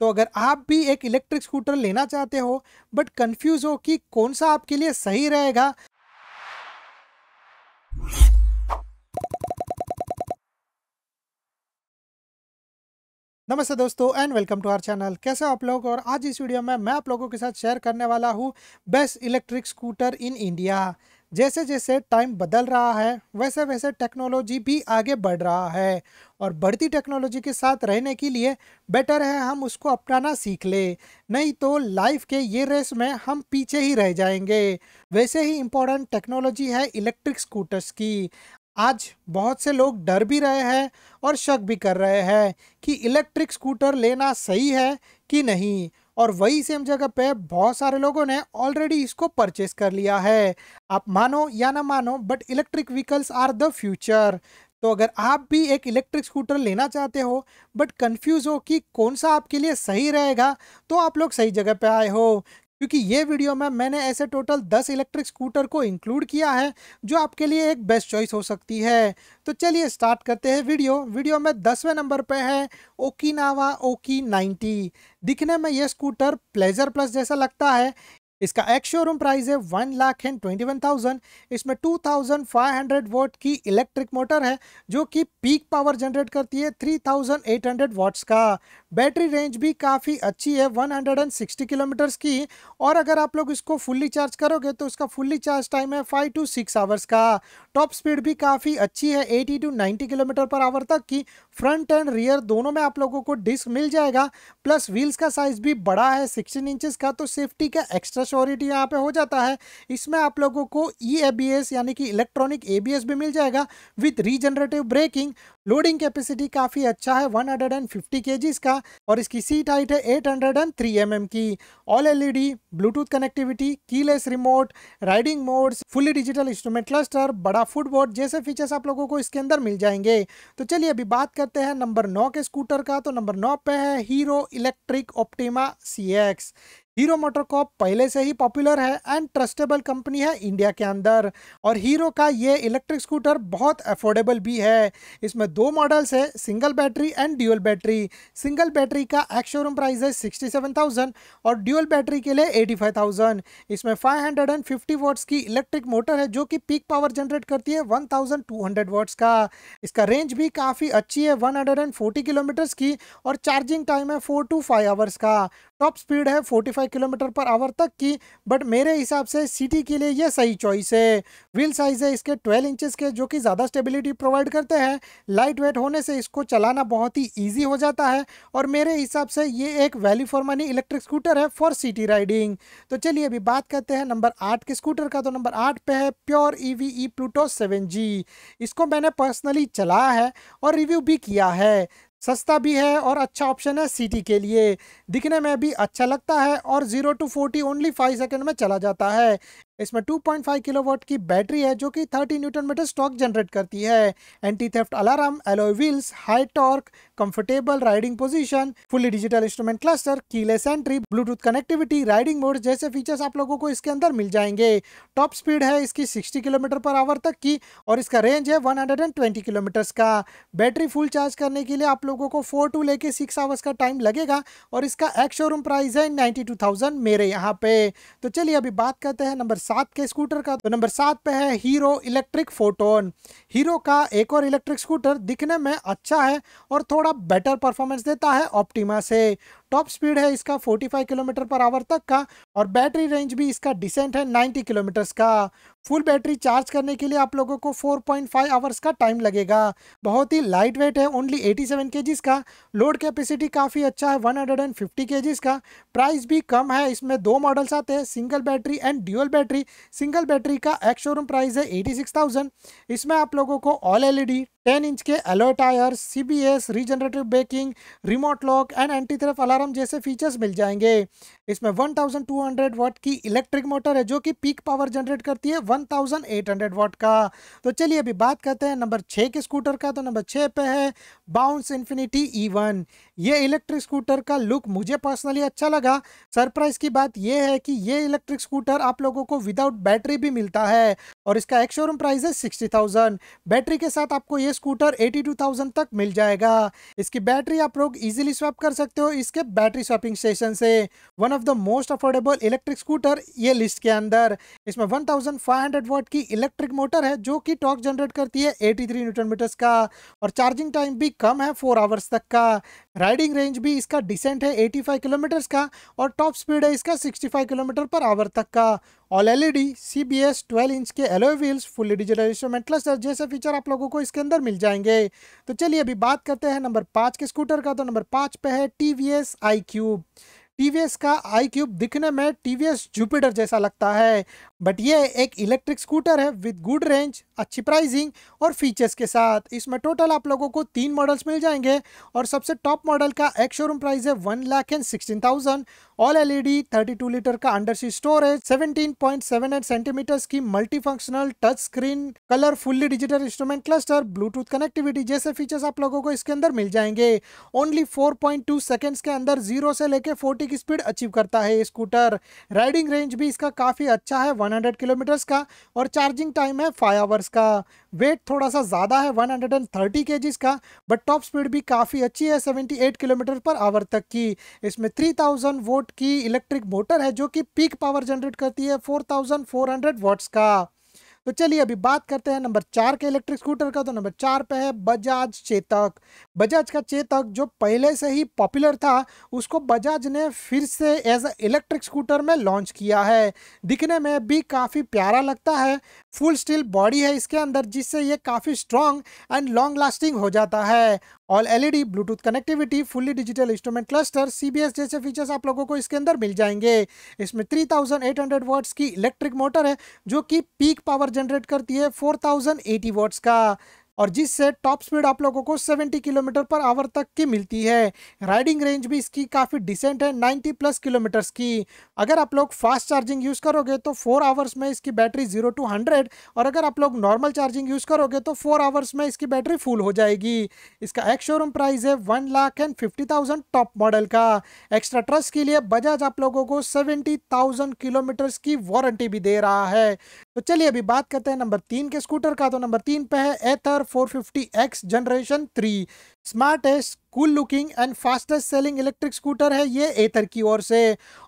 तो अगर आप भी एक इलेक्ट्रिक स्कूटर लेना चाहते हो बट कंफ्यूज हो कि कौन सा आपके लिए सही रहेगा नमस्ते दोस्तों and welcome to our channel कैसे आप लोग और आज इस वीडियो में मैं आप लोगों के साथ शेयर करने वाला हूँ best electric scooter in India जैसे जैसे टाइम बदल रहा है वैसे वैसे टेक्नोलॉजी भी आगे बढ़ रहा है और बढ़ती टेक्नोलॉजी के साथ रहने के लिए बेटर है हम उसको अपनाना सीख ले नहीं तो लाइफ के ये रेस में हम पीछे ही रह जाएंगे वैसे ही इम्पोर्टेंट टेक्नोलॉजी है इलेक्ट्रिक स्कूटर्स की आज बहुत से लोग डर भी रहे हैं और शक भी कर रहे हैं कि इलेक्ट्रिक स्कूटर लेना सही है कि नहीं और वही सेम जगह पे बहुत सारे लोगों ने ऑलरेडी इसको परचेस कर लिया है आप मानो या ना मानो but electric vehicles are the future तो अगर आप भी एक इलेक्ट्रिक स्कूटर लेना चाहते हो बट कंफ्यूज हो कि कौन सा आपके लिए सही रहेगा तो आप लोग सही जगह पे आए हो क्योंकि ये वीडियो में मैंने ऐसे टोटल 10 इलेक्ट्रिक स्कूटर को इंक्लूड किया है जो आपके लिए एक बेस्ट चॉइस हो सकती है तो चलिए स्टार्ट करते हैं वीडियो वीडियो में दसवें नंबर पे है ओकिनावा ओकी 90 दिखने में यह स्कूटर प्लेजर प्लस जैसा लगता है इसका एक्स शोरूम प्राइस है one lakh and twenty one thousand इसमें two thousand five hundred watt की इलेक्ट्रिक मोटर है जो कि पीक पावर जनरेट करती है three thousand eight hundred watts का बैटरी रेंज भी काफ़ी अच्छी है one hundred and sixty kilometres की और अगर आप लोग इसको फुल्ली चार्ज करोगे तो इसका फुल्ली चार्ज टाइम है फाइव टू सिक्स आवर्स का टॉप स्पीड भी काफ़ी अच्छी है eighty to ninety kilometre per hour तक की फ्रंट एंड रियर दोनों में आप लोगों को डिस्क मिल जाएगा प्लस व्हील्स का साइज भी बड़ा है सिक्सटीन इंचज का तो सेफ्टी का एक्स्ट्रा श्योरिटी यहाँ पे हो जाता है इसमें आप लोगों को ई e ए यानी कि इलेक्ट्रॉनिक ए भी मिल जाएगा with regenerative braking loading capacity काफ़ी अच्छा है 150 हंड्रेड का और इसकी सीट हाइट है 803 हंड्रेड mm की all LED Bluetooth connectivity keyless remote riding modes fully digital instrument cluster बड़ा फुटबोर्ड जैसे फीचर्स आप लोगों को इसके अंदर मिल जाएंगे तो चलिए अभी बात करते हैं नंबर नौ के स्कूटर का तो नंबर नौ पे है Hero electric Optima C Hero Motor Corp पहले से ही पॉपुलर है एंड ट्रस्टेबल कंपनी है इंडिया के अंदर और हीरो का ये इलेक्ट्रिक स्कूटर बहुत अफोर्डेबल भी है इसमें दो मॉडल्स है single battery and dual battery single battery का एक्स शोरूम प्राइस है सिक्सटी सेवन थाउजेंड और ड्यूअल बैटरी के लिए एटी फाइव थाउजेंड इसमें five hundred and fifty watts की इलेक्ट्रिक मोटर है जो कि पीक पावर जनरेट करती है one thousand two hundred watts का इसका रेंज भी काफ़ी अच्छी है one hundred and forty kilometres की और चार्जिंग टाइम है फोर टू फाइव आवर्स का टॉप स्पीड है 45 किलोमीटर पर आवर तक की बट मेरे हिसाब से सिटी के लिए यह सही चॉइस है व्हील साइज़ है इसके 12 इंचेस के जो कि ज़्यादा स्टेबिलिटी प्रोवाइड करते हैं लाइट वेट होने से इसको चलाना बहुत ही ईजी हो जाता है और मेरे हिसाब से ये एक value for money electric scooter है फॉर सिटी राइडिंग तो चलिए अभी बात करते हैं नंबर आठ के स्कूटर का तो नंबर आठ पे है Pure E V E Pluto seven G इसको मैंने पर्सनली चलाया है और रिव्यू भी किया है सस्ता भी है और अच्छा ऑप्शन है सिटी के लिए दिखने में भी अच्छा लगता है और zero to forty only five second में चला जाता है इसमें 2.5 किलोवाट की बैटरी है जो कि 30 न्यूटन मीटर स्टॉक जनरेट करती है anti theft alarm alloy wheels high torque comfortable riding position fully digital instrument cluster keyless entry Bluetooth connectivity riding mode जैसे फीचर्स आप लोगों को इसके अंदर मिल जाएंगे टॉप स्पीड है इसकी सिक्सटी किलोमीटर पर आवर तक की और इसका रेंज है वन हंड्रेड किलोमीटर्स का बैटरी फुल चार्ज करने के लिए आप लोगों को फोर टू लेके सिक्स आवर्स का टाइम लगेगा और इसका एक्स शोरूम प्राइस है नाइन्टी मेरे यहाँ पे तो चलिए अभी बात करते हैं नंबर सात के स्कूटर का तो नंबर सात पे है हीरो इलेक्ट्रिक फोटोन हीरो का एक और इलेक्ट्रिक स्कूटर दिखने में अच्छा है और थोड़ा बेटर परफॉर्मेंस देता है ऑप्टिमा से टॉप स्पीड है इसका 45 किलोमीटर पर आवर तक का और बैटरी रेंज भी इसका डिसेंट है 90 किलोमीटर्स का फुल बैटरी चार्ज करने के लिए आप लोगों को 4.5 पॉइंट आवर्स का टाइम लगेगा बहुत ही लाइट वेट है ओनली 87 सेवन का लोड कैपेसिटी काफ़ी अच्छा है 150 हंड्रेड का प्राइस भी कम है इसमें दो मॉडल्स आते हैं single battery and dual battery single battery का एक्स शोरूम प्राइस है एटी इसमें आप लोगों को ऑल एल 10 इंच के alloy tyre C B S regenerative braking remote lock and anti तरफ अलार्म अलार्म जैसे फीचर्स मिल जाएंगे इसमें 1200 वाट की इलेक्ट्रिक मोटर है जो कि पीक पावर जनरेट करती है 1800 वाट का तो चलिए अभी बात करते हैं नंबर छः के स्कूटर का तो नंबर छः पे है बाउंस इन्फिनिटी ई वन ये इलेक्ट्रिक स्कूटर का लुक मुझे पर्सनली अच्छा लगा सरप्राइज की बात यह है कि ये इलेक्ट्रिक स्कूटर आप लोगों को विदाउट बैटरी भी मिलता है और इसका एक शोरूम प्राइस है सिक्सटी बैटरी के साथ आपको ये स्कूटर एटी तक मिल जाएगा इसकी बैटरी आप लोग इजिली स्वैप कर सकते हो इसके बैटरी शॉपिंग स्टेशन से one of the most affordable electric scooter ये लिस्ट के अंदर इसमें 1500 वाट की इलेक्ट्रिक मोटर है जो कि टॉक जनरेट करती है 83 थ्री न्यूट्रन मीटर्स का और चार्जिंग टाइम भी कम है फोर आवर्स तक का राइडिंग रेंज भी इसका डिसेंट है 85 किलोमीटर्स का और टॉप स्पीड है इसका 65 किलोमीटर पर आवर तक का all B S twelve inch के alloy wheels fully digital instrument cluster जैसे फीचर आप लोगों को इसके अंदर मिल जाएंगे तो चलिए अभी बात करते हैं नंबर पाँच के स्कूटर का तो नंबर पाँच पे है T V S I Qube S का आई क्यूब दिखने में एस जुपिटर जैसा लगता है बट ये एक इलेक्ट्रिक स्कूटर है विद गुड रेंज अच्छी प्राइसिंग और फीचर्स के साथ इसमें टोटल आप लोगों को तीन मॉडल्स मिल जाएंगे और सबसे टॉप मॉडल का एक शोरूम प्राइस है one lakh and sixteen thousand all LED 32 litre का अंडर सी स्टोरेज 17.78 सेंटीमीटर्स की multi functional touch screen colour fully digital instrument cluster Bluetooth connectivity जैसे फीचर्स आप लोगों को इसके अंदर मिल जाएंगे ओनली 4.2 सेकेंड्स के अंदर जीरो से लेके 40 की स्पीड अचीव करता है स्कूटर राइडिंग रेंज भी इसका काफी अच्छा है वन किलोमीटर्स का और चार्जिंग टाइम है फाइव आवर्स इसका वेट थोड़ा सा ज़्यादा है 130 हंड्रेड का बट टॉप स्पीड भी काफ़ी अच्छी है 78 किलोमीटर पर आवर तक की इसमें 3000 वोट की इलेक्ट्रिक मोटर है जो कि पीक पावर जनरेट करती है 4400 वाट्स का तो चलिए अभी बात करते हैं नंबर चार के इलेक्ट्रिक स्कूटर का तो नंबर चार पे है बजाज चेतक बजाज का चेतक जो पहले से ही पॉपुलर था उसको बजाज ने फिर से एज अ इलेक्ट्रिक स्कूटर में लॉन्च किया है दिखने में भी काफ़ी प्यारा लगता है फुल स्टील बॉडी है इसके अंदर जिससे ये काफ़ी स्ट्रॉन्ग एंड लॉन्ग लास्टिंग हो जाता है all LED Bluetooth connectivity fully digital instrument cluster CBS जैसे फीचर्स आप लोगों को इसके अंदर मिल जाएंगे इसमें 3800 वाट्स की इलेक्ट्रिक मोटर है जो कि पीक पावर जनरेट करती है 4080 वॉट्स का और जिससे टॉप स्पीड आप लोगों को 70 किलोमीटर पर आवर तक की मिलती है राइडिंग रेंज भी इसकी काफ़ी डिसेंट है 90 प्लस किलोमीटर्स की अगर आप लोग फास्ट चार्जिंग यूज़ करोगे तो फोर आवर्स में इसकी बैटरी जीरो टू हंड्रेड और अगर आप लोग नॉर्मल चार्जिंग यूज़ करोगे तो फोर आवर्स में इसकी बैटरी फुल हो जाएगी इसका एक्स शोरूम प्राइस है one lakh and fifty thousand top model का एक्स्ट्रा ट्रस्ट के लिए बजाज आप लोगों को सेवेंटी थाउजेंड किलोमीटर्स की वारंटी भी दे रहा है तो चलिए अभी बात करते हैं नंबर तीन के स्कूटर का तो नंबर तीन पे है Ather 450X generation three smartest cool looking and fastest selling electric scooter है ये एतर की ओर से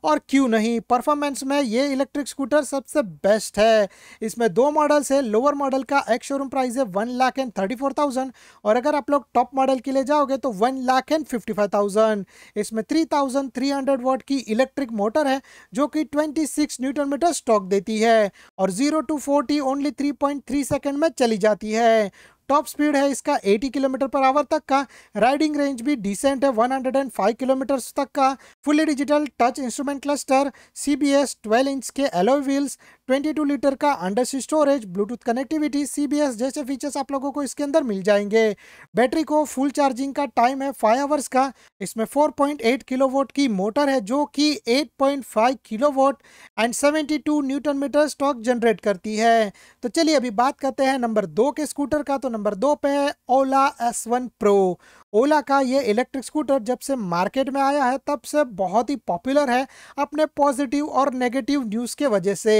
और क्यों नहीं परफॉर्मेंस में ये इलेक्ट्रिक स्कूटर सबसे बेस्ट है इसमें दो मॉडल्स है लोअर मॉडल का एक शोरूम प्राइस है one lakh and thirty four thousand और अगर आप लोग टॉप मॉडल के लिए जाओगे तो one lakh and fifty five thousand इसमें three thousand three hundred watt की इलेक्ट्रिक मोटर है जो कि ट्वेंटी सिक्स न्यूटन मीटर स्टॉक देती है और zero to forty only three point three second में चली जाती है टॉप स्पीड है इसका 80 किलोमीटर पर आवर तक का राइडिंग रेंज भी डिसेंट है 105 किलोमीटर तक का fully digital touch instrument cluster C B S twelve inch के एलो व्हील्स 22 लीटर का under storage Bluetooth connectivity CBS जैसे फीचर्स आप लोगों को इसके अंदर मिल जाएंगे बैटरी को फुल चार्जिंग का टाइम है फाइव आवर्स का इसमें 4.8 किलोवाट की मोटर है जो कि 8.5 किलोवाट एंड 72 न्यूटन मीटर स्टॉक जनरेट करती है तो चलिए अभी बात करते हैं नंबर दो के स्कूटर का तो नंबर दो पे है Ola S one pro Ola का ये इलेक्ट्रिक स्कूटर जब से मार्केट में आया है तब से बहुत ही पॉपुलर है अपने पॉजिटिव और नेगेटिव न्यूज़ के वजह से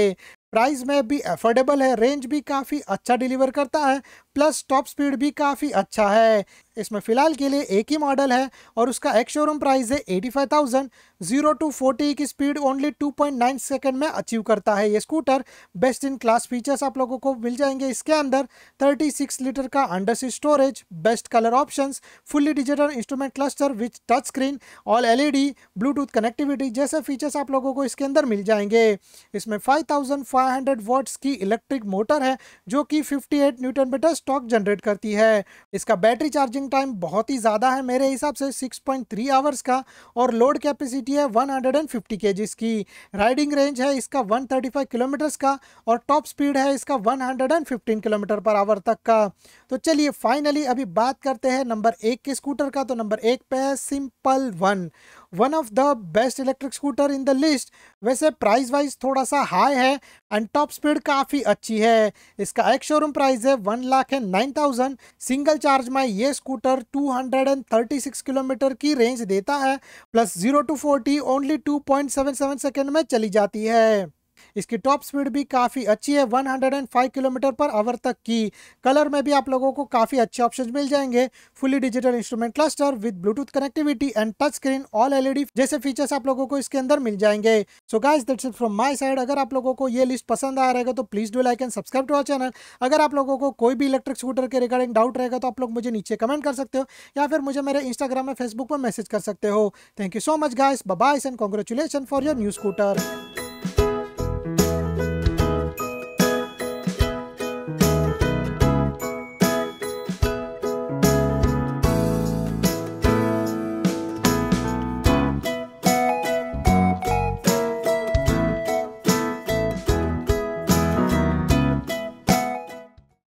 प्राइस में भी अफोर्डेबल है रेंज भी काफ़ी अच्छा डिलीवर करता है प्लस टॉप स्पीड भी काफ़ी अच्छा है इसमें फ़िलहाल के लिए एक ही मॉडल है और उसका एक्स शोरूम प्राइस है eighty five thousand zero to forty की speed only two point nine second में अचीव करता है ये scooter best in class features आप लोगों को मिल जाएंगे इसके अंदर थर्टी सिक्स लीटर का under seat storage best colour option fully digital instrument cluster with touch screen all LED Bluetooth connectivity जैसे फीचर्स आप लोगों को इसके अंदर मिल जाएंगे इसमें हंड्रेड वॉट्स की इलेक्ट्रिक मोटर है जो कि एट न्यूटन मीटर स्टॉक जनरेट करती है इसका बैटरी चार्जिंग टाइम बहुत ही ज़्यादा है मेरे हिसाब से 6.3 पॉइंट आवर्स का और लोड कैपेसिटी है 150 हंड्रेड के जिसकी राइडिंग रेंज है इसका 135 थर्टी किलोमीटर्स का और टॉप स्पीड है इसका 115 हंड्रेड किलोमीटर पर आवर तक का तो चलिए फाइनली अभी बात करते हैं नंबर एक के स्कूटर का तो नंबर एक पे है Simple one one of the best electric scooter in the list वैसे प्राइस वाइज थोड़ा सा हाई है एंड टॉप स्पीड काफ़ी अच्छी है इसका एक शोरूम प्राइस है one lakh and nine thousand single charge में ये scooter two hundred and thirty six kilometre की रेंज देता है plus zero to forty only two point seven seven second में चली जाती है इसकी टॉप स्पीड भी काफ़ी अच्छी है 105 किलोमीटर पर आवर तक की कलर में भी आप लोगों को काफ़ी अच्छे ऑप्शन मिल जाएंगे fully digital instrument cluster with Bluetooth connectivity and touch screen all LED जैसे फीचर्स आप लोगों को इसके अंदर मिल जाएंगे so guys that it from my side अगर आप लोगों को ये लिस्ट पसंद आ रहेगा तो please do like and subscribe to our channel अगर आप लोगों को कोई भी इलेक्ट्रिक स्कूटर के रिगार्डिंग डाउट रहेगा तो आप लोग मुझे नीचे कमेंट कर सकते हो या फिर मुझे मेरे इंस्टाग्राम में फेसबुक पर मैसेज कर सकते हो thank you so much guys bye and congratulation for your new scooter